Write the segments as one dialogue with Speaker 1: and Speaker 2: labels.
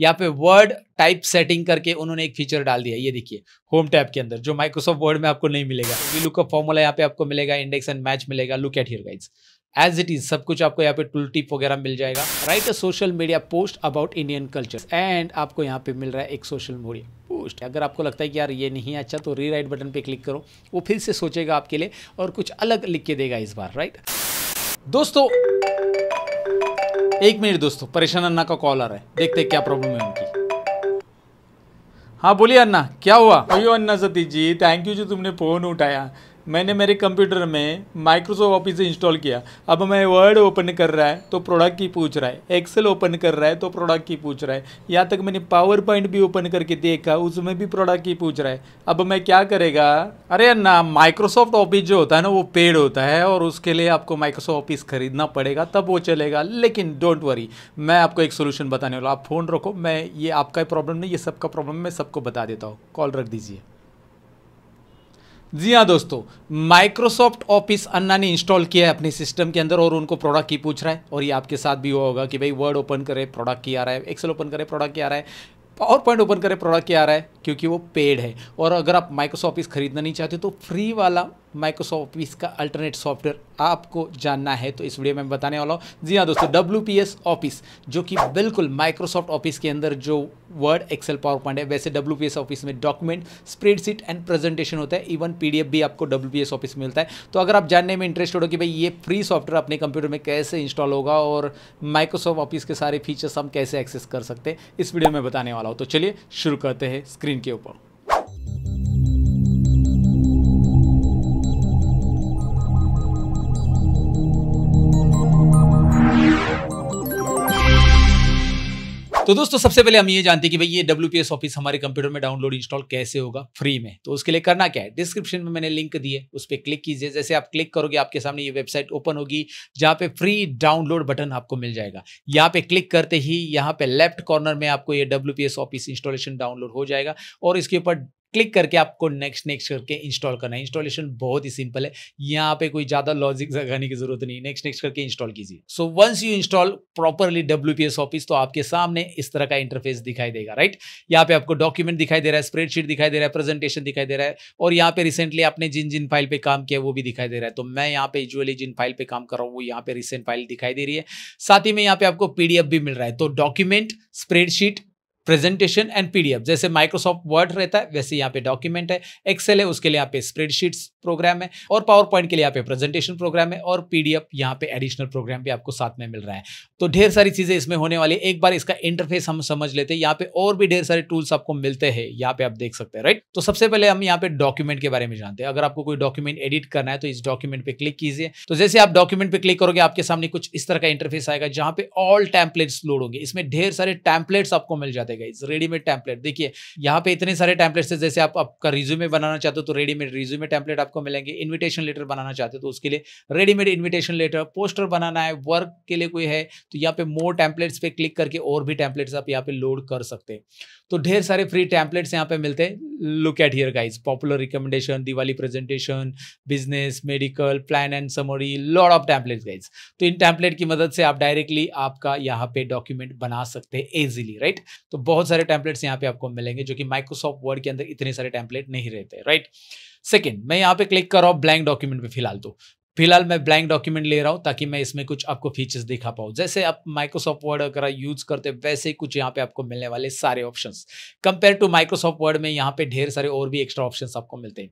Speaker 1: यहाँ पे word type setting करके उन्होंने एक फीचर डाल दिया ये देखिए होम टैप के अंदर जो माइक्रोसॉफ्ट वर्ड में आपको नहीं मिलेगा वी लुकअप फॉर्मूला यहाँ पे आपको मिलेगा इंडेक्स एंड मैच मिलेगा look at here guys as it is सब कुछ आपको यहाँ पे टूल टिप वगैरह मिल जाएगा right a social media post about Indian culture and आपको यहाँ पे मिल रहा है एक सोशल मीडिया पोस्ट अगर आपको लगता है कि यार ये नहीं अच्छा तो री राइट बटन पे क्लिक करो वो फिर से सोचेगा आपके लिए और कुछ अलग लिख के देगा इस बार राइट दोस्तों एक मिनट दोस्तों परेशान अन्ना का कॉल आ रहा है देखते क्या प्रॉब्लम है उनकी हाँ बोलिए अन्ना क्या हुआ अयो अन्ना सतीश जी थैंक यू जो तुमने फ़ोन उठाया मैंने मेरे कंप्यूटर में माइक्रोसॉफ्ट ऑफिस इंस्टॉल किया अब मैं वर्ड ओपन कर रहा है तो प्रोडक्ट की पूछ रहा है एक्सेल ओपन कर रहा है तो प्रोडक्ट की पूछ रहा है यहाँ तक मैंने पावर पॉइंट भी ओपन करके देखा उसमें भी प्रोडक्ट की पूछ रहा है अब मैं क्या करेगा अरे ना माइक्रोसॉफ्ट ऑफिस जो होता है ना वो पेड होता है और उसके लिए आपको माइक्रोसॉफ्ट ऑफिस खरीदना पड़ेगा तब वो चलेगा लेकिन डोंट वरी मैं आपको एक सोल्यूशन बताने वाला आप फ़ोन रखो मैं ये आपका प्रॉब्लम नहीं ये सबका प्रॉब्लम मैं सबको बता देता हूँ कॉल रख दीजिए जी हाँ दोस्तों माइक्रोसॉफ्ट ऑफिस अन्ना ने इंस्टॉल किया है अपने सिस्टम के अंदर और उनको प्रोडक्ट की पूछ रहा है और ये आपके साथ भी हुआ होगा कि भाई वर्ड ओपन करें प्रोडक्ट की आ रहा है एक्सेल ओपन करे प्रोडक्ट की आ रहा है पावर पॉइंट ओपन करे प्रोडक्ट की आ रहा है क्योंकि वो पेड है और अगर आप माइक्रोसॉफ्ट ऑफिस खरीदना नहीं चाहते तो फ्री वाला माइक्रोसॉफ्ट ऑफिस का अल्टरनेट सॉफ्टवेयर आपको जानना है तो इस वीडियो में बताने वाला हूँ जी हाँ दोस्तों डब्ल्यू ऑफिस जो कि बिल्कुल माइक्रोसॉफ्ट ऑफिस के अंदर जो वर्ड एक्सेल पावर पॉइंट है वैसे डब्ल्यू ऑफिस में डॉक्यूमेंट स्प्रेडशीट एंड प्रेजेंटेशन होता है इवन पी भी आपको डब्ल्यू ऑफिस में मिलता है तो अगर आप जानने में इंटरेस्टेड हो कि भाई ये फ्री सॉफ्टवेयर अपने कंप्यूटर में कैसे इंस्टॉल होगा और माइक्रोसॉफ्ट ऑफिस के सारे फीचर्स हम कैसे एक्सेस कर सकते हैं इस वीडियो में बताने वाला हूँ तो चलिए शुरू करते हैं स्क्रीन के ऊपर तो दोस्तों सबसे पहले हम ये जानते हैं कि भाई ये डब्ल्यू ऑफिस हमारे कंप्यूटर में डाउनलोड इंस्टॉल कैसे होगा फ्री में तो उसके लिए करना क्या है डिस्क्रिप्शन में मैंने लिंक दी है उस पर क्लिक कीजिए जैसे आप क्लिक करोगे आपके सामने ये वेबसाइट ओपन होगी जहाँ पे फ्री डाउनलोड बटन आपको मिल जाएगा यहाँ पे क्लिक करते ही यहाँ पे लेफ्ट कॉर्नर में आपको ये डब्ल्यू ऑफिस इंस्टॉलेशन डाउनलोड हो जाएगा और इसके ऊपर क्लिक करके आपको नेक्स्ट नेक्स्ट करके इंस्टॉल करना है इंस्टॉलेशन बहुत ही सिंपल है यहाँ पे कोई ज़्यादा लॉजिक लगाने की जरूरत नहीं नेक्स्ट नेक्स्ट करके इंस्टॉल कीजिए so once you install properly W office तो आपके सामने इस तरह का इंटरफेस दिखाई देगा राइट यहाँ पे आपको डॉक्यूमेंट दिखाई दे रहा है स्प्रेडशीट दिखाई दे रहा है प्रेजेंटेशन दिखाई दे रहा है और यहाँ पे रिसेंटली आपने जिन जिन फाइल पे काम किया वो भी दिखाई दे रहा है तो मैं यहाँ पे यूजली जिन फाइल पे काम कर रहा हूँ वो यहाँ पे रिसेंट फाइल दिखाई दे रही है साथ ही में यहाँ पे आपको पीडीएफ भी मिल रहा है तो document spreadsheet presentation and PDF जैसे माइक्रोसॉफ्ट वर्ड रहता है वैसे यहाँ पे डॉक्यूमेंट है एक्सेल है उसके लिए यहाँ पे स्प्रेडशीट्स प्रोग्राम है और पावर पॉइंट के लिए यहाँ पे प्रेजेंटेशन प्रोग्राम है और पीडीएफ यहाँ पे एडिशनल प्रोग्राम भी आपको साथ में मिल रहा है तो ढेर सारी चीज़ें इसमें होने वाली एक बार इसका इंटरफेस हम समझ लेते हैं यहाँ पे और भी ढेर सारे टूल्स आपको मिलते हैं यहाँ पे आप देख सकते हैं राइट तो सबसे पहले हम यहाँ पे डॉक्यूमेंट के बारे में जानते हैं अगर आपको कोई डॉक्यूमेंट एडिट करना है तो इस डॉक्यूमेंट पे क्लिक कीजिए तो जैसे आप डॉक्यूमेंट पे क्लिक करोगे आपके सामने कुछ इस तरह का इंटरफेस आएगा जहाँ पे ऑल टैंपलेट्स लोड होंगे इसमें ढेर सारे टैंपलेट्स आपको मिल जाते हैं है गाइज रेडीमेड टैंपलेट देखिए यहाँ पे इतने सारे टैंपलेट्स है जैसे आप आपका रिज्यूमे बनाना चाहते हो तो रेडीमेड रिज्यूमे टैंपलेट आपको मिलेंगे इन्विटेशन लेटर बनाना चाहते हो तो उसके लिए रेडीमेड इन्विटेशन लेटर पोस्टर बनाना है वर्क के लिए कोई है तो यहाँ पे मोर टैंपलेट्स पे क्लिक करके और भी टैंपलेट्स आप यहाँ पे लोड कर सकते हैं तो ढेर सारे फ्री टैंपलेट्स यहाँ पे मिलते हैं look at here guys popular recommendation Diwali presentation business medical plan and summary lot of templates guys तो इन टैंपलेट की मदद से आप डायरेक्टली आपका यहाँ पे डॉक्यूमेंट बना सकते हैं इजिली राइट तो बहुत सारे टैंपलेट्स यहाँ पे आपको मिलेंगे जो कि माइक्रोसॉफ्ट वर्ड के अंदर इतने सारे टैंपलेट नहीं रहते राइट सेकेंड मैं यहाँ पे क्लिक कर रहा हूँ ब्लैंक डॉक्यूमेंट पे फिलहाल तो फिलहाल मैं ब्लैंक डॉक्यूमेंट ले रहा हूँ ताकि मैं इसमें कुछ आपको फीचर्स दिखा पाऊँ जैसे आप माइक्रोसॉफ्ट वर्ड अगर यूज करते वैसे ही कुछ यहाँ पे आपको मिलने वाले सारे options compare to Microsoft Word में यहाँ पे ढेर सारे और भी एक्स्ट्रा ऑप्शंस आपको मिलते हैं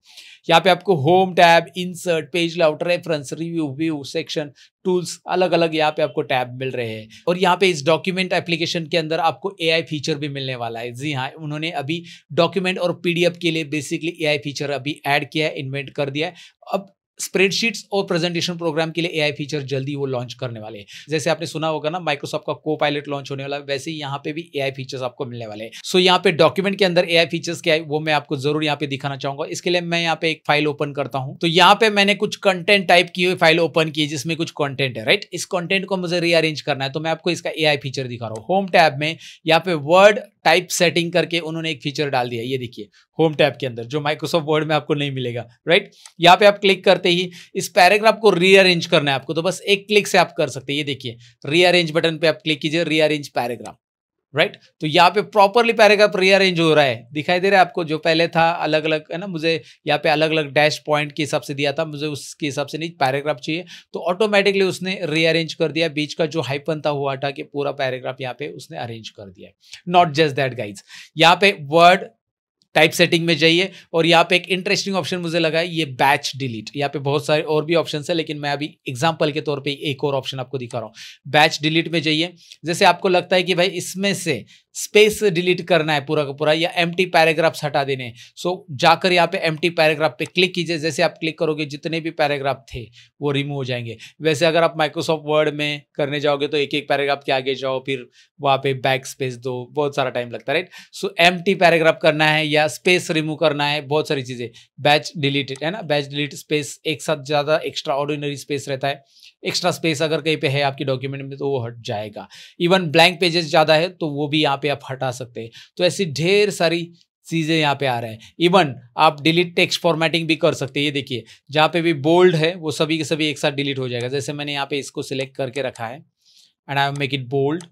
Speaker 1: यहाँ पे आपको home tab insert page layout reference review view section tools अलग अलग यहाँ पे आपको टैब मिल रहे हैं और यहाँ पे इस डॉक्यूमेंट एप्लीकेशन के अंदर आपको ए फीचर भी मिलने वाला है जी हाँ उन्होंने अभी डॉक्यूमेंट और पी के लिए बेसिकली ए फीचर अभी एड किया है इन्वेंट कर दिया है अब स्प्रेडशीट्स और प्रेजेंटेशन प्रोग्राम के लिए एआई फीचर जल्दी वो लॉन्च करने वाले हैं जैसे आपने सुना होगा ना माइक्रोसॉफ्ट का को पायलट लॉन्च होने वाला है वैसे ही यहाँ पे भी एआई फीचर्स आपको मिलने वाले हैं सो so, यहाँ पे डॉक्यूमेंट के अंदर एआई फीचर्स क्या है वो मैं आपको जरूर यहाँ पे दिखाना चाहूंगा इसके लिए मैं यहाँ पे एक फाइल ओपन करता हूँ तो यहाँ पे मैंने कुछ कंटेंट टाइप की हुई फाइल ओपन की जिसमें कुछ कॉन्टेंट है राइट इस कॉन्टेंट को मुझे रीअरेंज करना है तो मैं आपको इसका ए फीचर दिखा रहा हूँ होम टैब में यहाँ पे वर्ड टाइप सेटिंग करके उन्होंने एक फीचर डाल दिया ये देखिए होम टैब के अंदर जो माइक्रोसॉफ्ट वर्ड में आपको नहीं मिलेगा राइट यहाँ पे आप क्लिक करते ही इस पैराग्राफ को रीअरेंज करना है आपको तो बस एक क्लिक से आप कर सकते हैं ये देखिए रीअरेंज बटन पे आप क्लिक कीजिए रीअरेंज पैराग्राफ राइट right? तो यहाँ पे प्रॉपरली पैराग्राफ रीअरेंज हो रहा है दिखाई दे रहा है आपको जो पहले था अलग अलग है ना मुझे यहाँ पे अलग अलग डैश पॉइंट के हिसाब से दिया था मुझे उसके हिसाब से नहीं पैराग्राफ चाहिए तो ऑटोमेटिकली उसने रीअरेंज कर दिया बीच का जो हाइपन था हुआ था कि पूरा पैराग्राफ यहाँ पे उसने अरेंज कर दिया नॉट जस्ट दैट गाइज यहाँ पे वर्ड टाइप सेटिंग में जाइए और यहाँ पे एक इंटरेस्टिंग ऑप्शन मुझे लगा है ये बैच डिलीट यहाँ पे बहुत सारे और भी ऑप्शन है लेकिन मैं अभी एग्जाम्पल के तौर पर एक और ऑप्शन आपको दिखा रहा हूँ बैच डिलीट में जाइए जैसे आपको लगता है कि भाई इसमें से स्पेस डिलीट करना है पूरा का पूरा या एम टी पैराग्राफ्स हटा देने हैं सो so, जाकर यहाँ पे एम टी पैराग्राफ पे क्लिक कीजिए जैसे आप क्लिक करोगे जितने भी पैराग्राफ थे वो रिमूव हो जाएंगे वैसे अगर आप माइक्रोसॉफ्ट वर्ड में करने जाओगे तो एक एक पैराग्राफ के आगे जाओ फिर वहाँ पे बैक स्पेस दो बहुत सारा टाइम लगता है right so empty paragraph करना है या स्पेस रिमूव करना है बहुत सारी चीज़ें बैच डिलीटेड है ना बैच डिलीट स्पेस एक साथ ज़्यादा एक्स्ट्रा ऑर्डिनरी स्पेस रहता है एक्स्ट्रा स्पेस अगर कहीं पे है आपकी डॉक्यूमेंट में तो वो हट जाएगा इवन ब्लैंक पेजेस ज़्यादा है तो वो भी यहाँ पे आप हटा सकते हैं तो ऐसी ढेर सारी चीज़ें यहाँ पे आ रहे है इवन आप डिलीट टेक्स्ट फॉर्मेटिंग भी कर सकते हैं ये देखिए जहाँ पे भी बोल्ड है वो सभी के सभी एक साथ डिलीट हो जाएगा जैसे मैंने यहाँ पे इसको सिलेक्ट करके रखा है and I make it bold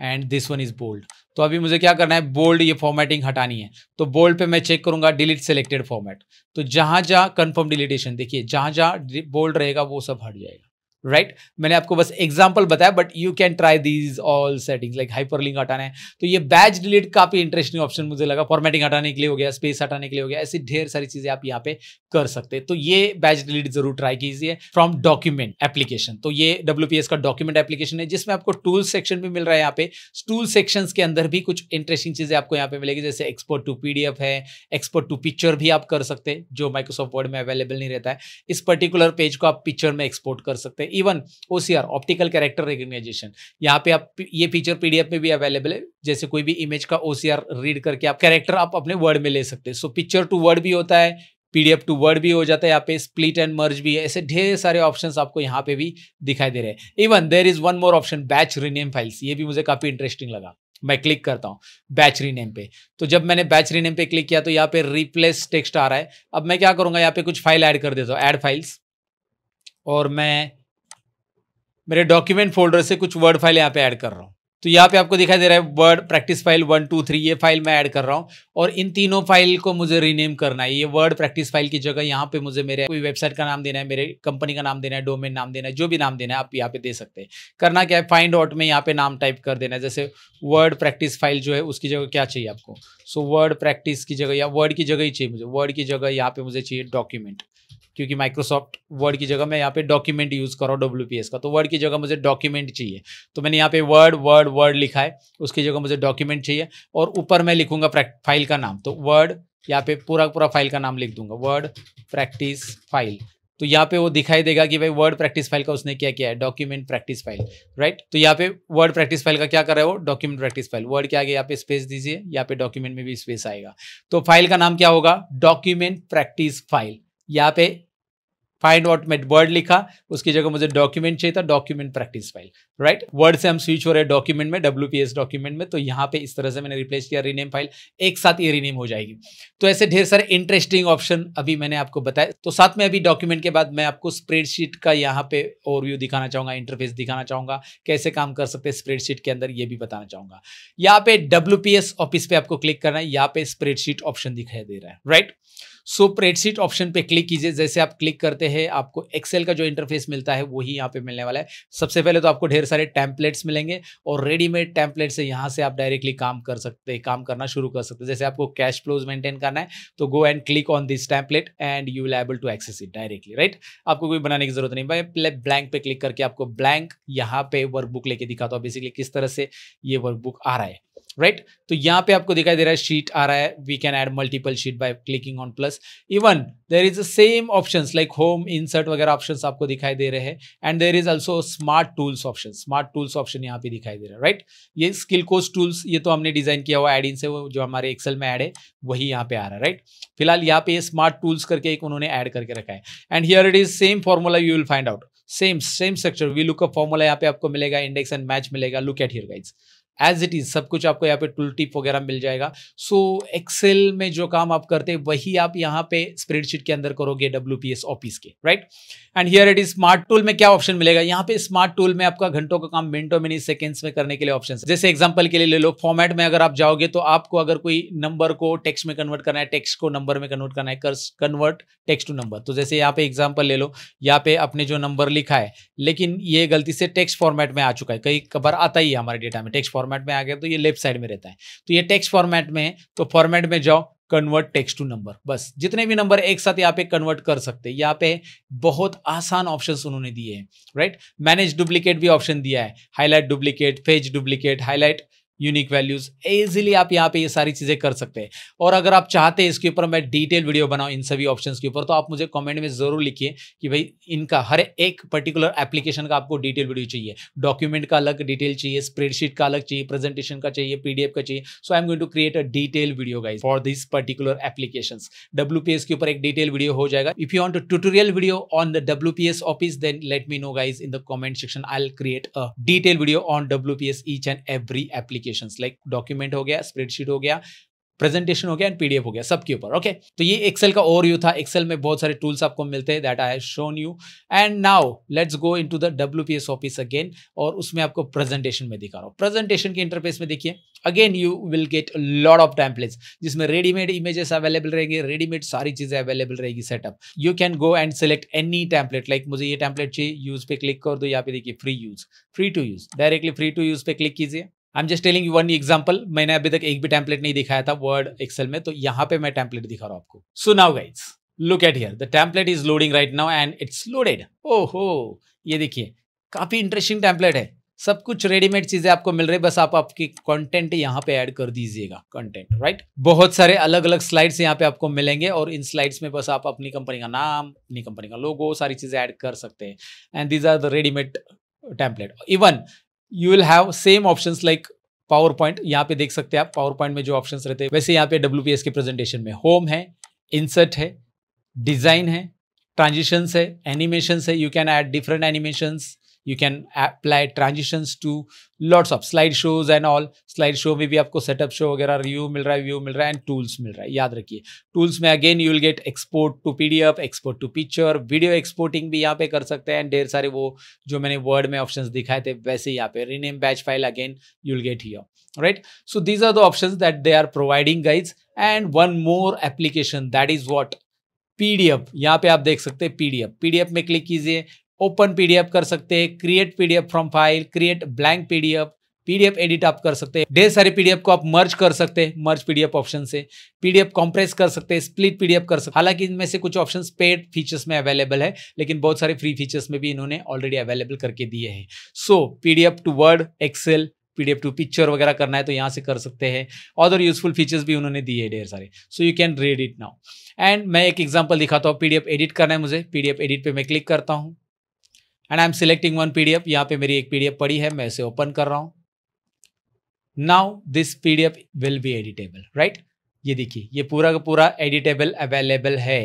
Speaker 1: and this one is bold तो अभी मुझे क्या करना है बोल्ड ये फॉर्मेटिंग हटानी है तो बोल्ड पे मैं चेक करूंगा डिलीट सिलेक्टेड फॉर्मेट तो जहां जहां कंफर्म डिलीटेशन देखिए जहां जहां बोल्ड रहेगा वो सब हट जाएगा राइट right? मैंने आपको बस एग्जाम्पल बताया but you can try these all settings like hyperlink हटाना है तो ये बैच डिलीट काफी इंटरेस्टिंग ऑप्शन मुझे लगा फॉर्मेटिंग हटाने के लिए हो गया स्पेस हटाने के लिए हो गया ऐसी ढेर सारी चीजें आप यहाँ पे कर सकते तो ये बैच डिलीट जरूर ट्राई कीजिए फ्रॉम डॉक्यूमेंट एप्लीकेशन तो ये डब्ल्यू का डॉक्यूमेंट एप्लीकेशन है जिसमें आपको टूल सेक्शन भी मिल रहा है यहाँ पे टूल सेक्शन के अंदर भी कुछ इंटरेस्टिंग चीजें आपको यहाँ पे मिलेगी जैसे एक्सपोर्ट टू पीडीएफ है एक्सपोर्ट टू पिक्चर भी आप कर सकते हैं जो माइक्रोसॉफ्ट वर्ड में अवेलेबल नहीं रहता है इस पर्टिकुलर पेज को आप पिक्चर में एक्सपोर्ट कर सकते हैं even O C R optical character recognition यहाँ पे आप ये फीचर पीडीएफ में भी अवेलेबल है जैसे कोई भी इमेज का ओ सी आर रीड करके आप कैरेक्टर आप अपने वर्ड में ले सकते हैं सो पिक्चर टू वर्ड भी होता है पीडीएफ टू वर्ड भी हो जाता है यहाँ पे स्प्लिट एंड मर्ज भी है ऐसे ढेर सारे ऑप्शन आपको यहाँ पे भी दिखाई दे रहे हैं even there is one more option batch rename files ये भी मुझे काफी इंटरेस्टिंग लगा मैं क्लिक करता हूँ बैच रीनेम पे तो जब मैंने बैच रीनेम पे क्लिक किया तो यहाँ पे रिप्लेस टेक्स्ट आ रहा है अब मैं क्या करूंगा यहाँ पे कुछ फाइल ऐड कर देता हूँ ऐड फाइल्स और मैं मेरे डॉक्यूमेंट फोल्डर से कुछ वर्ड फाइल यहाँ पे ऐड कर रहा हूँ तो यहाँ पे आपको दिखाई दे रहा है word practice file one two three ये फाइल मैं ऐड कर रहा हूँ और इन तीनों फाइल को मुझे रीनेम करना है ये वर्ड प्रैक्टिस फाइल की जगह यहाँ पे मुझे मेरे कोई वेबसाइट का नाम देना है मेरे कंपनी का नाम देना है डोमेन नाम देना है जो भी नाम देना है आप यहाँ पे दे सकते हैं करना क्या है फाइंड आउट में यहाँ पे नाम टाइप कर देना है जैसे वर्ड प्रैक्टिस फाइल जो है उसकी जगह क्या चाहिए आपको सो वर्ड प्रैक्टिस की जगह या वर्ड की जगह ही चाहिए मुझे वर्ड की जगह यहाँ पे मुझे चाहिए डॉक्यूमेंट क्योंकि माइक्रोसॉफ्ट वर्ड की जगह मैं यहाँ पे डॉक्यूमेंट यूज़ कर रहा हूँ डब्ल्यू का तो वर्ड की जगह मुझे डॉक्यूमेंट चाहिए तो मैंने यहाँ पे वर्ड वर्ड वर्ड लिखा है उसकी जगह मुझे डॉक्यूमेंट चाहिए और ऊपर मैं लिखूंगा फाइल का नाम तो वर्ड यहाँ पे पूरा पूरा फाइल का नाम लिख दूंगा वर्ड प्रैक्टिस फाइल तो यहाँ पे वो दिखाई देगा कि भाई वर्ड प्रैक्टिस फाइल का उसने क्या किया है डॉक्यूमेंट प्रैक्टिस फाइल राइट तो यहाँ पे वर्ड प्रैक्टिस फाइल का क्या कर रहे हो डॉक्यूमेंट प्रैक्टिस फाइल वर्ड के आगे यहाँ पे स्पेस दीजिए यहाँ पे डॉक्यूमेंट में भी स्पेस आएगा तो फाइल का नाम क्या होगा डॉक्यूमेंट प्रैक्टिस फाइल यहाँ पे फाइंड आउट मेट वर्ड लिखा उसकी जगह मुझे डॉक्यूमेंट चाहिए था document practice file right word से हम स्विच हो रहे हैं डॉक्यूमेंट में डब्ल्यू डॉक्यूमेंट में तो यहाँ पे इस तरह से मैंने रिप्लेस किया रीनेम फाइल एक साथ ये रीनेम हो जाएगी तो ऐसे ढेर सारे इंटरेस्टिंग ऑप्शन अभी मैंने आपको बताया तो साथ में अभी डॉक्यूमेंट के बाद मैं आपको स्प्रेडशीट का यहाँ पे ओवरव्यू दिखाना चाहूंगा इंटरफेस दिखाना चाहूंगा कैसे काम कर सकते हैं स्प्रेडशीट के अंदर ये भी बताना चाहूंगा यहाँ पे डब्ल्यू ऑफिस पे आपको क्लिक करना है यहाँ पे स्प्रेडशीट ऑप्शन दिखाई दे रहा है right right? So spreadsheet option पे क्लिक कीजिए जैसे आप क्लिक करते हैं आपको एक्सेल का जो इंटरफेस मिलता है वही यहाँ पे मिलने वाला है सबसे पहले तो आपको ढेर सारे टैंपलेट्स मिलेंगे और रेडीमेड टैंपलेट से यहाँ से आप डायरेक्टली काम कर सकते हैं काम करना शुरू कर सकते हैं जैसे आपको कैश फ्लोज मेंटेन करना है तो go and click on this template and you will able to access it directly right आपको कोई बनाने की जरूरत नहीं भाई ब्लैंक पे क्लिक करके आपको ब्लैंक यहाँ पे बुक लेके दिखाता हूँ बेसिकली किस तरह से ये बुक आ रहा है राइट तो यहाँ पे आपको दिखाई दे रहा है शीट आ रहा है we can add multiple sheet by clicking on plus even there is the same option like home insert वगैरह ऑप्शन आपको दिखाई दे रहे हैं and there is also smart tools option smart tools option यहाँ पे दिखाई दे रहा है राइट ये स्किल कोस्ट टूल्स ये तो हमने डिजाइन किया हुआ एड इन से वो जो हमारे एक्सेल में एड है वही यहाँ पे आ रहा है राइट फिलहाल यहाँ पे स्मार्ट टूल्स करके एक उन्होंने ऐड करके रखा है and here it is same formula you will find out same same structure we look a formula यहाँ पे आपको मिलेगा इंडेक्स एंड मैच मिलेगा look at here guys as it is सब कुछ आपको यहाँ पे टूल टिप वगैरह मिल जाएगा सो so, एक्सेल में जो काम आप करते हैं वही आप यहाँ पे स्प्रेडशीट के अंदर करोगे डब्ल्यू पी एस ऑफिस के right and here it is smart tool में क्या ऑप्शन मिलेगा यहाँ पे स्मार्ट टूल में आपका घंटों का काम मिनटों नहीं सेकेंड्स में करने के लिए ऑप्शन जैसे एग्जाम्पल के लिए ले लो फॉर्मेट में अगर आप जाओगे तो आपको अगर कोई नंबर को टेक्स्ट में कन्वर्ट करना है टेक्स्ट को नंबर में कन्वर्ट करना है कन्वर्ट टेक्स्ट टू नंबर तो जैसे यहाँ पे एग्जाम्पल ले लो यहाँ पे अपने जो नंबर लिखा है लेकिन ये गलती से टेक्स्ट फॉर्मेट में आ चुका है कई कबार आता ही है हमारे डेटा में टेक्स्ट फॉर्मेट में आ गया तो ये लेफ्ट साइड में रहता है तो ये टेक्स्ट फॉर्मेट में है तो फॉर्मेट में जाओ कन्वर्ट टेक्स्ट टू नंबर बस जितने भी नंबर एक साथ यहाँ पे कन्वर्ट कर सकते हैं यहाँ पे बहुत आसान ऑप्शंस उन्होंने दिए हैं राइट मैनेज डुप्लीकेट भी ऑप्शन दिया है highlight duplicate phase duplicate highlight unique values easily आप यहाँ पे ये सारी चीज़ें कर सकते हैं और अगर आप चाहते हैं इसके ऊपर मैं डिटेल वीडियो बनाऊँ इन सभी ऑप्शन के ऊपर तो आप मुझे कमेंट में ज़रूर लिखिए कि भाई इनका हर एक पर्टिकुलर एप्लीकेशन का आपको डिटेल वीडियो चाहिए डॉक्यूमेंट का अलग डिटेल चाहिए स्प्रेडशीट का अलग चाहिए प्रेजेंटेशन का चाहिए पीडीएफ का चाहिए so I am going to create a detail video guys for this particular application W के ऊपर एक डिटेल वीडियो हो जाएगा if you want tutorial video on the W office then let me know guys in the comment section I create a detail video on W each and every application application like document हो गया spreadsheet हो गया presentation हो गया and PDF हो गया सबके ऊपर ओके तो ये एक्सेल का ओवर था एक्सेल में बहुत सारे टूल्स आपको मिलते हैं that I shown you and now let's go into the WPS office again और उसमें आपको प्रेजेंटेशन में दिखा रहा हूँ प्रेजेंटेशन के इंटरफेस में देखिए again you will get lot of templates जिसमें रेडीमेड इमेजेस अवेलेबल रहेंगे रेडीमेड सारी चीजें अवेलेबल रहेगी setup you can go and select any template like मुझे ये टैम्पलेट चाहिए यूज पे क्लिक कर दो यहाँ पे देखिए free use free to use directly free to use पे क्लिक कीजिए I am just telling you one example मैंने अभी तक एक भी टैंपलेट नहीं दिखाया था वर्ड एक्सेल में तो यहाँ पे मैं टैंपलेट दिखा रहा हूँ आपको so now guys look at here the template is loading right now and it's loaded ओ हो ये देखिए काफी इंटरेस्टिंग टैंपलेट है सब कुछ रेडीमेड चीजें आपको मिल रही है बस आप आपके कंटेंट यहाँ पे ऐड कर दीजिएगा कंटेंट राइट बहुत सारे अलग अलग स्लाइड्स यहाँ पे आपको मिलेंगे और इन स्लाइड्स में बस आप अपनी कंपनी का नाम अपनी कंपनी का लोगो सारी चीजें ऐड कर सकते हैं and these are the readymade template even you will have same option like power point यहाँ पे देख सकते हैं आप पावर पॉइंट में जो ऑप्शन रहते हैं वैसे यहाँ पे डब्ल्यू के प्रेजेंटेशन में होम है इंसर्ट है डिजाइन है ट्रांजिशंस है एनिमेशंस है you can add different animations you can apply transitions to lots of slide shows and all slide show में भी आपको सेटअप शो वगैरह रिव्यू मिल रहा है व्यू मिल रहा है एंड टूल्स मिल रहा है याद रखिए टूल्स में again you will get export to P export to picture video exporting भी यहाँ पे कर सकते हैं ढेर सारे वो जो मैंने वर्ड में ऑप्शन दिखाए थे वैसे यहाँ पे rename batch file again you will get here right so these are the option that they are providing guys and one more application that is what PDF यहाँ पे आप देख सकते हैं पीडीएफ पीडीएफ में क्लिक कीजिए ओपन पीडीएफ कर सकते हैं create PDF from file create blank PDF PDF edit आप कर सकते हैं ढेर सारे पीडीएफ को आप मर्ज कर सकते हैं मर्ज पीडीएफ ऑप्शन से पीडीएफ कॉम्प्रेस कर सकते हैं स्प्लिट पीडीएफ कर सकते हालांकि इनमें से कुछ ऑप्शन पेड फीचर्स में अवेलेबल है लेकिन बहुत सारे फ्री फीचर्स में भी इन्होंने ऑलरेडी अवेलेबल करके दिए हैं so PDF to Word Excel PDF to picture वगैरह करना है तो यहाँ से कर सकते हैं अदर यूजफुल फीचर्स भी उन्होंने दिए है ढेर सारे so you can read it now and मैं एक एग्जाम्पल दिखाता हूँ पीडीएफ एडिट करना है मुझे पीडीएफ एडिट पर मैं क्लिक करता हूँ and I am selecting one PDF यहां पे मेरी एक पीडीएफ पड़ी है मैं इसे ओपन कर रहा हूं now this PDF will be editable right ये देखिए ये पूरा का पूरा एडिटेबल अवेलेबल है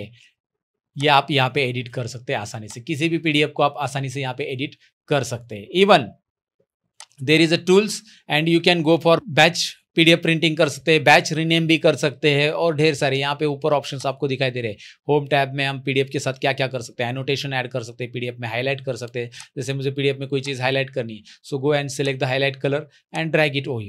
Speaker 1: ये आप यहाँ पे एडिट कर सकते हैं आसानी से किसी भी पीडीएफ को आप आसानी से यहाँ पे एडिट कर सकते हैं even there is a tools and you can go for batch PDF printing कर सकते हैं बैच रीनेम भी कर सकते हैं और ढेर सारे यहाँ पे ऊपर ऑप्शंस आपको दिखाई दे रहे हैं होम टैब में हम पीडीएफ के साथ क्या क्या कर सकते हैं एनोटेशन ऐड कर सकते हैं पीडीएफ में हाईलाइट कर सकते हैं जैसे मुझे पीडीएफ में कोई चीज़ हाईलाइट करनी है so go and select the highlight colour and drag it ओ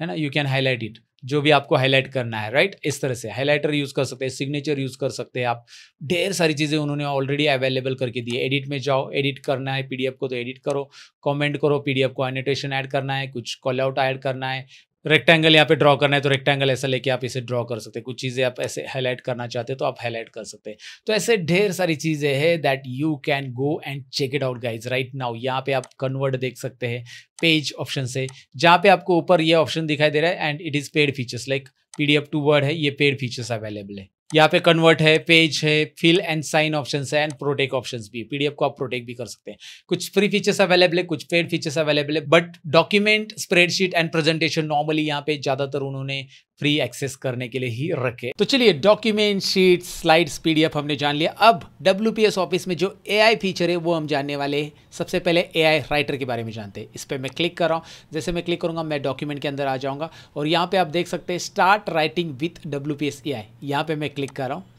Speaker 1: है ना यू कैन हाईलाइट इट जो भी आपको हाईलाइट करना है राइट इस तरह से हाईलाइटर यूज़ कर सकते हैं सिग्नेचर यूज़ कर सकते हैं आप ढेर सारी चीज़ें उन्होंने ऑलरेडी अवेलेबल करके दी एडिट में जाओ एडिट करना है पीडीएफ को तो एडिट करो कमेंट करो पीडीएफ को एनोटेशन ऐड करना है कुछ कॉल आउट ऐड करना है रेक्टेंगल यहाँ पे ड्रॉ करना है तो रेक्टेंगल ऐसा लेके आप इसे ड्रॉ कर सकते हैं कुछ चीज़ें आप ऐसे हाईलाइट करना चाहते हैं तो आप हाईलाइट कर सकते हैं तो ऐसे ढेर सारी चीज़ें हैं that you can go and check it out guys right now यहाँ पे आप कन्वर्ट देख सकते हैं पेज ऑप्शन से जहाँ पे आपको ऊपर ये ऑप्शन दिखाई दे रहा है and it is paid features like P D F to word है ये पेड फीचर्स अवेलेबल है यहाँ पे कन्वर्ट है पेज है फिल एंड साइन ऑप्शन है एंड प्रोटेक ऑप्शन भी पीडीएफ को आप प्रोटेक भी कर सकते हैं कुछ फ्री फीचर्स अवेलेबल है कुछ पेड फीचर्स अवेलेबल है but document spreadsheet and presentation normally यहाँ पे ज्यादातर उन्होंने फ्री एक्सेस करने के लिए ही रखे तो चलिए डॉक्यूमेंट शीट स्लाइड्स पीडीएफ हमने जान लिया अब डब्ल्यू ऑफिस में जो ए फीचर है वो हम जानने वाले हैं सबसे पहले ए राइटर के बारे में जानते हैं इस पर मैं क्लिक कर रहा हूँ जैसे मैं क्लिक करूंगा मैं डॉक्यूमेंट के अंदर आ जाऊंगा और यहाँ पे आप देख सकते हैं start writing with W P S A I यहाँ पे मैं क्लिक कर रहा हूँ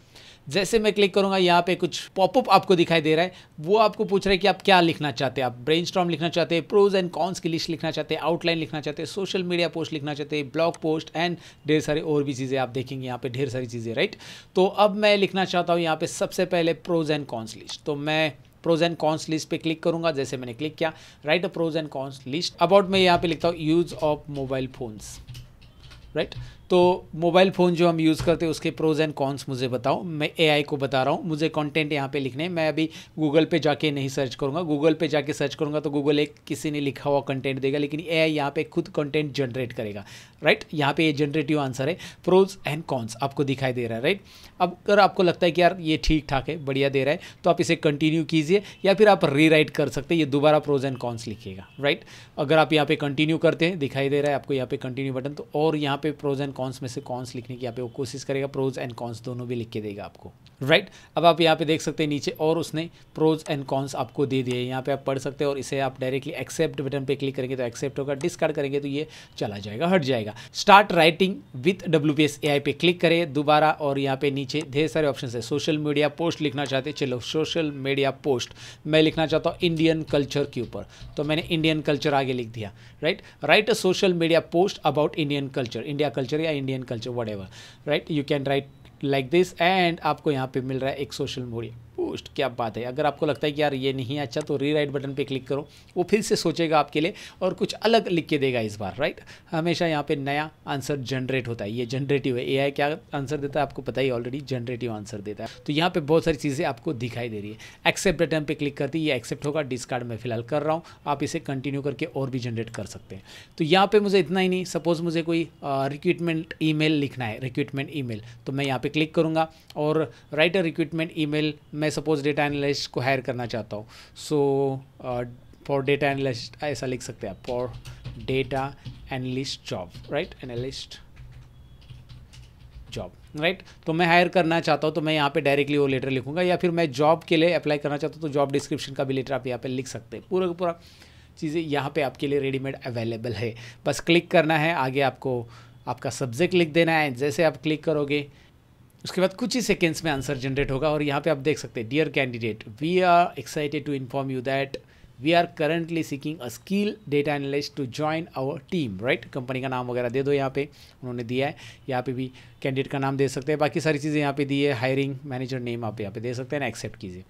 Speaker 1: जैसे मैं क्लिक करूँगा यहाँ पे कुछ पॉपअप आपको दिखाई दे रहा है वो आपको पूछ रहा है कि आप क्या लिखना चाहते हैं आप ब्रेन लिखना चाहते हैं प्रोज एंड कॉन्स की लिस्ट लिखना चाहते हैं आउटलाइन लिखना चाहते हैं सोशल मीडिया पोस्ट लिखना चाहते हैं ब्लॉग पोस्ट एंड ढेर सारी और भी चीज़ें आप देखेंगे यहाँ पर ढेर सारी चीज़ें राइट तो अब मैं लिखना चाहता हूँ यहाँ पर सबसे पहले प्रोज एंड कॉन्स लिस्ट तो मैं प्रोज एंड कॉन्स लिस्ट पे क्लिक करूंगा जैसे मैंने क्लिक किया write a pros and cons list about मैं यहाँ पे लिखता हूँ use of mobile phones right तो मोबाइल फ़ोन जो हम यूज़ करते हैं उसके प्रोज़ एंड कॉन्स मुझे बताओ मैं एआई को बता रहा हूँ मुझे कंटेंट यहाँ पे लिखने मैं अभी गूगल पे जाके नहीं सर्च करूँगा गूगल पे जाके सर्च करूँगा तो गूगल एक किसी ने लिखा हुआ कंटेंट देगा लेकिन ए आई यहाँ पर खुद कंटेंट जनरेट करेगा राइट यहाँ पे ये जनरेटिव आंसर है प्रोज एंड कॉन्स आपको दिखाई दे रहा है राइट अब अगर आपको लगता है कि यार ये ठीक ठाक है बढ़िया दे रहा है तो आप इसे कंटिन्यू कीजिए या फिर आप रीराइट कर सकते हैं ये दोबारा प्रोज एंड कॉन्स लिखिएगा राइट अगर आप यहाँ पे कंटिन्यू करते हैं दिखाई दे रहा है आपको यहाँ पे कंटिन्यू बटन तो और यहाँ पे प्रोज एंड कॉन्स में से कॉन्स लिखने की यहाँ पे वो कोशिश करेगा प्रोज एंड कॉन्स दोनों भी लिख के देगा आपको राइट right? अब आप यहाँ पे देख सकते हैं नीचे और उसने प्रोज एंड कॉन्स आपको दे दिए यहाँ पे आप पढ़ सकते हैं और इसे आप डायरेक्टली एक्सेप्ट बटन पे क्लिक करेंगे तो एक्सेप्ट होगा डिस्कार्ड करेंगे तो ये चला जाएगा हट जाएगा start writing with W P पे क्लिक करें दोबारा और यहाँ पे नीचे ढेर सारे ऑप्शन है सोशल मीडिया पोस्ट लिखना चाहते चलो सोशल मीडिया पोस्ट मैं लिखना चाहता हूँ इंडियन कल्चर के ऊपर तो मैंने इंडियन कल्चर आगे लिख दिया right write a social media post about Indian culture India culture या Indian culture what right you can write like this and आपको यहाँ पर मिल रहा है एक सोशल मीडिया पोस्ट क्या बात है अगर आपको लगता है कि यार ये नहीं अच्छा तो री राइट बटन पे क्लिक करो वो फिर से सोचेगा आपके लिए और कुछ अलग लिख के देगा इस बार राइट हमेशा यहाँ पे नया आंसर जनरेट होता है ये जनरेटिव है एआई क्या आंसर देता है आपको पता ही ऑलरेडी जनरेटिव आंसर देता है तो यहाँ पर बहुत सारी चीज़ें आपको दिखाई दे रही है एक्सेप्ट बटन पर क्लिक करती है ये एक्सेप्ट होगा डिस्कार्ड मैं फिलहाल कर रहा हूँ आप इसे कंटिन्यू करके और भी जनरेट कर सकते हैं तो यहाँ पर मुझे इतना ही नहीं सपोज़ मुझे कोई रिक्रूटमेंट ई लिखना है रिक्रूटमेंट ई तो मैं यहाँ पर क्लिक करूँगा और राइटर रिक्रूटमेंट ई मैं मैं सपोज डेटा एनालिस्ट को हायर करना चाहता हूँ सो फॉर डेटा एनालिस्ट ऐसा लिख सकते हैं for data analyst job right analyst job right तो मैं हायर करना चाहता हूँ तो मैं यहाँ पे डायरेक्टली वो लेटर लिखूंगा या फिर मैं जॉब के लिए अप्लाई करना चाहता हूँ तो जॉब डिस्क्रिप्शन का भी लेटर आप यहाँ पे लिख सकते हैं पूरा पूरा चीज़ें यहाँ पे आपके लिए रेडीमेड अवेलेबल है बस क्लिक करना है आगे आपको आपका सब्जेक्ट लिख देना है जैसे आप क्लिक करोगे उसके बाद कुछ ही सेकेंड्स में आंसर जनरेट होगा और यहाँ पे आप देख सकते हैं dear candidate we are excited to inform you that we are currently seeking a skill data analyst to join our team right company का नाम वगैरह दे दो यहाँ पे उन्होंने दिया है यहाँ पे भी कैंडिडेट का नाम दे सकते हैं बाकी सारी चीज़ें यहाँ पे दी है हायरिंग मैनेजर नेम आप यहाँ पे दे सकते हैं ना एक्सेप्ट कीजिए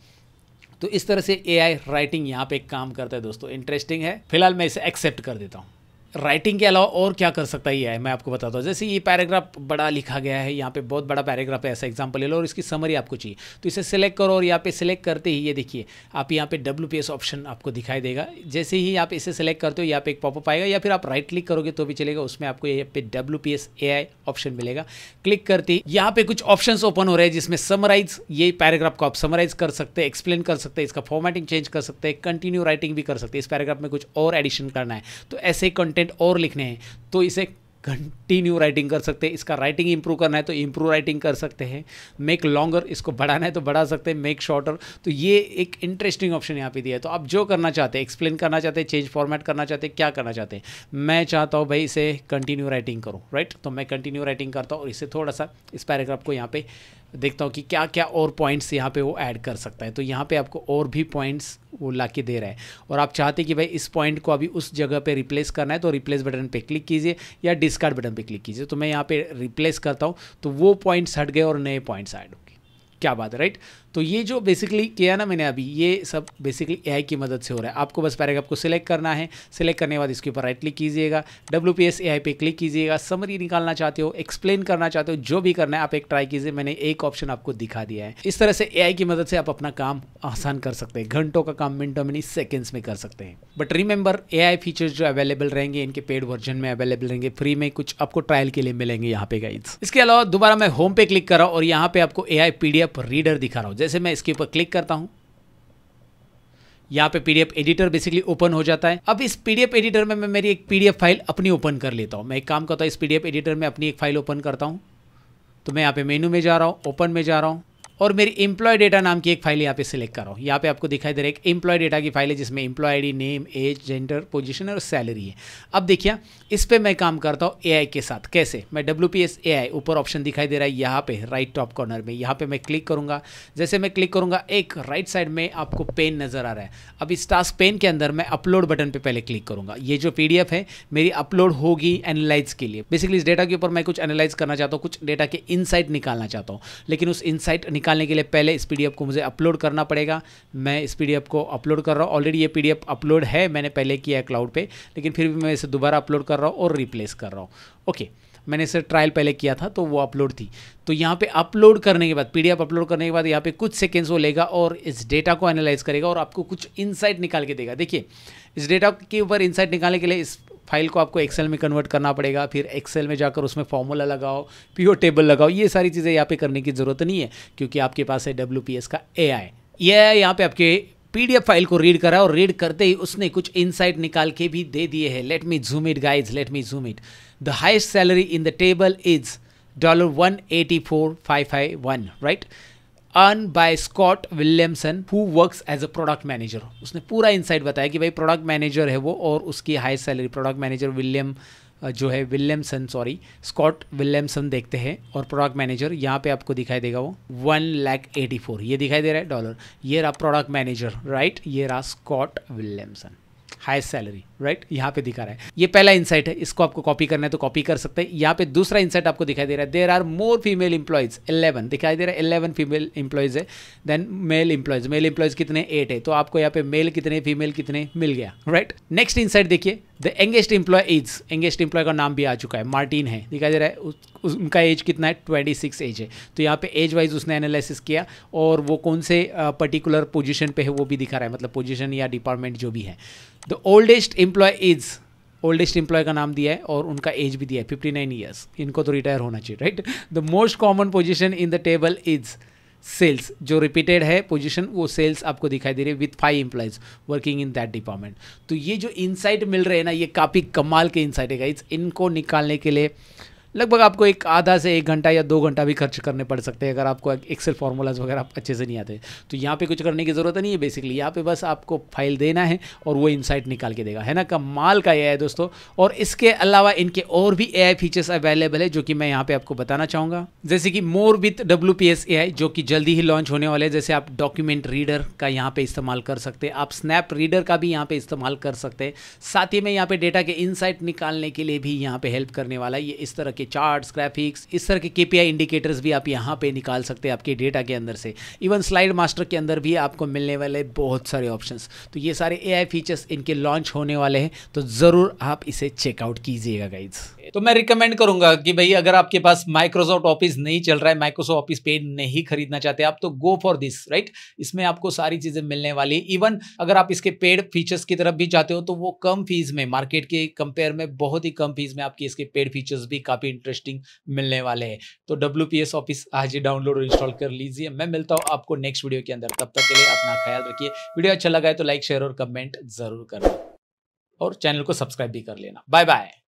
Speaker 1: तो इस तरह से ए आई राइटिंग यहाँ पे काम करता है दोस्तों इंटरेस्टिंग है फिलहाल मैं इसे एक्सेप्ट कर देता हूँ राइटिंग के अलावा और क्या कर सकता है मैं आपको बताता हूँ जैसे ये पैराग्राफ बड़ा लिखा गया है यहाँ पे बहुत बड़ा पैराग्राफ है ऐसा एग्जांपल ले लो और इसकी समरी आपको चाहिए तो इसे सिलेक्ट करो और यहाँ पे सिलेक्ट करते ही ये देखिए आप यहाँ पे डब्ल्यू ऑप्शन आपको दिखाई देगा जैसे ही आप इसे सिलेक्ट करते हो यहाँ पे एक पॉपअप आएगा या फिर आप राइट क्लिक करोगे तो भी चलेगा उसमें आपको यहाँ पे डब्ल्यू पी ऑप्शन मिलेगा क्लिक करते ही यहाँ पे कुछ ऑप्शन ओपन हो रहे हैं जिसमें समराइज ये पैराग्राफ को आप समराइज कर सकते हैं एक्सप्लेन कर सकते हैं इसका फॉर्मेटिंग चेंज कर सकते हैं कंटिन्यू राइटिंग भी कर सकते हैं इस पैराग्राफ में कुछ और एडिशन करना है तो ऐसे ही कंटेंट और लिखने हैं तो इसे कंटिन्यू राइटिंग कर सकते हैं इसका राइटिंग इंप्रूव करना है तो इंप्रूव राइटिंग कर सकते हैं मेक लॉन्गर इसको बढ़ाना है तो बढ़ा सकते हैं मेक शॉर्टर तो ये एक इंटरेस्टिंग ऑप्शन यहाँ पे दिया है तो आप जो करना चाहते हैं एक्सप्लेन करना चाहते हैं चेंज फॉर्मेट करना चाहते हैं क्या करना चाहते हैं मैं चाहता हूँ भाई इसे कंटिन्यू राइटिंग करूँ राइट तो मैं कंटिन्यू राइटिंग करता हूँ और इसे थोड़ा सा इस पैराग्राफ को यहाँ पर देखता हूँ कि क्या क्या और पॉइंट्स यहाँ पे वो ऐड कर सकता है तो यहाँ पे आपको और भी पॉइंट्स वो ला के दे रहा है और आप चाहते कि भाई इस पॉइंट को अभी उस जगह पे रिप्लेस करना है तो रिप्लेस बटन पे क्लिक कीजिए या डिस्कार्ड बटन पे क्लिक कीजिए तो मैं यहाँ पे रिप्लेस करता हूँ तो वो पॉइंट्स हट गए और नए पॉइंट्स ऐड हो गए क्या बात है राइट तो ये जो बेसिकली किया ना मैंने अभी ये सब बेसिकली ए की मदद से हो रहा है आपको बस पैराग्राफ को सिलेक्ट करना है सिलेक्ट करने के बाद इसके ऊपर राइट क्लिक कीजिएगा डब्ल्यू पी एस पे क्लिक कीजिएगा समरी निकालना चाहते हो एक्सप्लेन करना चाहते हो जो भी करना है आप एक ट्राई कीजिए मैंने एक ऑप्शन आपको दिखा दिया है इस तरह से ए की मदद से आप अपना काम आसान कर सकते हैं घंटों का काम मिनटों नहीं सेकेंड्स में कर सकते हैं बट रिमेंबर ए फीचर्स जो अवेलेबल रहेंगे इनके पेड वर्जन में अवेलेबल रहेंगे फ्री में कुछ आपको ट्रायल के लिए मिलेंगे यहाँ पे गाइड्स इसके अलावा दोबारा मैं होम पे क्लिक कर रहा हूँ और यहाँ पे आपको ए आई रीडर दिखा रहा हूँ जैसे मैं इसके ऊपर क्लिक करता हूँ यहाँ पे पीडीएफ एडिटर बेसिकली ओपन हो जाता है अब इस पीडीएफ एडिटर में मैं मेरी एक पीडीएफ फाइल अपनी ओपन कर लेता हूँ मैं एक काम करता हूँ इस पीडीएफ एडिटर में अपनी एक फाइल ओपन करता हूँ तो मैं यहाँ पे मेनू में जा रहा हूँ ओपन में जा रहा हूँ और मेरी एम्प्लॉय डेटा नाम की एक फाइल यहाँ पे सिलेक्ट कर रहा हूँ यहाँ पे आपको दिखाई दे रहा है एक एम्प्लॉय डेटा की फाइल है जिसमें employee ID name age gender position और सैलरी है अब देखिए इस पर मैं काम करता हूँ एआई के साथ कैसे मैं डब्ल्यू पी एस ऊपर ऑप्शन दिखाई दे रहा है यहाँ पे राइट टॉप कॉर्नर में यहाँ पे मैं क्लिक करूँगा जैसे मैं क्लिक करूँगा एक राइट साइड में आपको पेन नज़र आ रहा है अब इस टास्क पेन के अंदर मैं अपलोड बटन पर पहले क्लिक करूँगा ये जो पी है मेरी अपलोड होगी एनालाइज के लिए बेसिकली इस डेटा के ऊपर मैं कुछ एनालाइज करना चाहता हूँ कुछ डेटा के इनसाइट निकालना चाहता हूँ लेकिन उस इनसाइट निकालने के लिए पहले इस पी को मुझे अपलोड करना पड़ेगा मैं इस पी को अपलोड कर रहा हूँ ऑलरेडी ये पी अपलोड है मैंने पहले किया है क्लाउड पर लेकिन फिर भी मैं इसे दोबारा अपलोड कर रहा हूँ और रिप्लेस कर रहा हूँ ओके मैंने इसे ट्रायल पहले किया था तो वो अपलोड थी तो यहाँ पे अपलोड करने के बाद पीडीएफ अपलोड करने के बाद यहाँ पे कुछ सेकेंड्स वो लेगा और इस डेटा को एनालाइज करेगा और आपको कुछ इनसाइट निकाल के देगा देखिए इस डेटा के ऊपर इनसाइट निकालने के लिए इस फाइल को आपको एक्सेल में कन्वर्ट करना पड़ेगा फिर एक्सेल में जाकर उसमें फॉर्मूला लगाओ पीओ टेबल लगाओ ये सारी चीज़ें यहाँ पे करने की ज़रूरत नहीं है क्योंकि आपके पास है डब्ल्यू का ए आई ये यहाँ पे आपके पीडीएफ फाइल को रीड करा और रीड करते ही उसने कुछ इनसाइट निकाल के भी दे दिए हैं let me zoom it guys let me zoom it the highest salary in the table is dollar one eighty four five five one right earn by Scott Williamson who works as a product manager उसने पूरा insight बताया कि भाई product manager है वो और उसकी high salary product manager William जो है विलियमसन सॉरी स्कॉट विलियमसन देखते हैं और प्रोडक्ट मैनेजर यहाँ पे आपको दिखाई देगा वो वन लैक एटी फोर ये दिखाई दे रहा है डॉलर ये रहा प्रोडक्ट मैनेजर राइट ये रहा Scott Williamson high salary right यहाँ पे दिखा रहा है ये पहला इंसाइट है इसको आपको कॉपी करना है तो कॉपी कर सकते हैं यहाँ पे दूसरा इंसाइट आपको दिखाई दे रहा है there are more female employees eleven दिखाई दे रहा है इलेवन फीमेल इंप्लॉयज है then male employees male employees कितने एट है तो आपको यहाँ पे मेल कितने फीमेल कितने मिल गया राइट नेक्स्ट इंसाइट देखिए the youngest employee age youngest employee का नाम भी आ चुका है मार्टिन है दिखाई दे रहा है उस, उस, उनका एज कितना है ट्वेंटी सिक्स एज है तो यहाँ पे एज वाइज उसने एनालिसिस किया और वो कौन से पर्टिकुलर uh, पोजीशन पे है वो भी दिखा रहा है मतलब पोजीशन या डिपार्टमेंट जो भी है the oldest employee is oldest employee का नाम दिया है और उनका एज भी दिया है फिफ्टी नाइन ईयर्स इनको तो रिटायर होना चाहिए right the most common position in the table is sales जो रिपीटेड है पोजीशन वो सेल्स आपको दिखाई दे रही है with five employees working in that department तो ये जो इंसाइट मिल रहे हैं ना ये काफ़ी कमाल के इंसाइट है इनको निकालने के लिए लगभग आपको एक आधा से एक घंटा या दो घंटा भी खर्च करने पड़ सकते हैं अगर आपको एक्सेल फार्मूलाज वगैरह आप अच्छे से नहीं आते तो यहाँ पे कुछ करने की ज़रूरत नहीं है बेसिकली यहाँ पे बस आपको फाइल देना है और वो इनसाइट निकाल के देगा है ना कमाल का ए है दोस्तों और इसके अलावा इनके और भी ए फीचर्स अवेलेबल है जो कि मैं यहाँ पे आपको बताना चाहूँगा जैसे कि more with W P S A I जो कि जल्दी ही लॉन्च होने वाले जैसे आप डॉक्यूमेंट रीडर का यहाँ पे इस्तेमाल कर सकते हैं आप स्नैप रीडर का भी यहाँ पे इस्तेमाल कर सकते हैं साथ ही में यहाँ पे डेटा के इनसाइट निकालने के लिए भी यहाँ पे हेल्प करने वाला है ये इस तरह के चार्ट्स ग्राफिक्स इस तरह के केपीआई इंडिकेटर्स भी आप यहाँ पे निकाल सकते हैं आपके डेटा के अंदर से इवन स्लाइड मास्टर के अंदर भी आपको मिलने वाले बहुत सारे ऑप्शंस तो ये सारे एआई फीचर्स इनके लॉन्च होने वाले हैं तो ज़रूर आप इसे चेकआउट कीजिएगा गाइज तो मैं रिकमेंड करूंगा कि भाई अगर आपके पास माइक्रोसॉफ्ट ऑफिस नहीं चल रहा है माइक्रोसॉफ्ट ऑफिस पेन नहीं खरीदना चाहते आप तो गो फॉर दिस राइट इसमें आपको सारी चीज़ें मिलने वाली इवन अगर आप इसके पेड फीचर्स की तरफ भी जाते हो तो वो कम फीस में मार्केट के कंपेयर में बहुत ही कम फीस में आपकी इसके पेड फीचर्स भी काफ़ी काफी इंटरेस्टिंग मिलने वाले हैं तो डब्ल्यू पी एस ऑफिस आज ही डाउनलोड और इंस्टॉल कर लीजिए मैं मिलता हूँ आपको नेक्स्ट वीडियो के अंदर तब तक के लिए अपना ख्याल रखिए वीडियो अच्छा लगा है तो लाइक शेयर और कमेंट जरूर करना और चैनल को सब्सक्राइब भी कर लेना बाय बाय